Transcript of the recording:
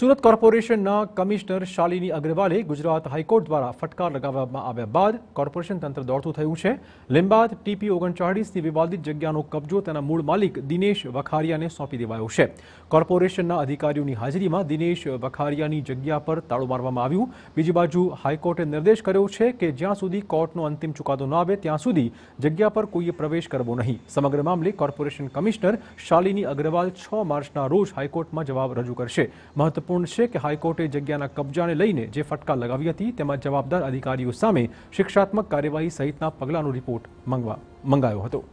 સુરત કોર્પોરેશનના કમિશનર શાલિની અગ્રવાલ એ ગુજરાત હાઈકોર્ટ દ્વારા ફટકાર લગાવવામાં આવ્યા બાદ કોર્પોરેશન તંત્ર દોડતું થયું છે. લેંબાત ટીપી 39 ની વિવાદાતી જગ્યાનો કબજો તેના મૂળ માલિક દિનેશ વખારિયાને સોંપી દેવાયો છે. કોર્પોરેશનના અધિકારીઓની હાજરીમાં દિનેશ વખારિયાની જગ્યા પર તાળો મારવામાં આવ્યો. બીજી બાજુ હાઈકોર્ટે નિર્દેશ કર્યો છે કે જ્યાં સુધી કોર્ટનો અંતિમ ચુકાદો ન આવે ત્યાં સુધી જગ્યા પર કોઈ પ્રવેશ કરવો નહીં. સમગ્ર મામલે કોર્પોરેશન કમિશનર શાલિની અગ્રવાલ 6 માર્ચના રોજ હાઈકોર્ટમાં જવાબ રજૂ કરશે. મહત્વ મહત્વપૂર્ણ છે કે હાઈકોર્ટે જગ્યાના કબજાને લઈને જે ફટકા લગાવી હતી તેમાં જવાબદાર અધિકારીઓ સામે શિક્ષાત્મક કાર્યવાહી સહિતના પગલાંનો રિપોર્ટ મંગાયો હતો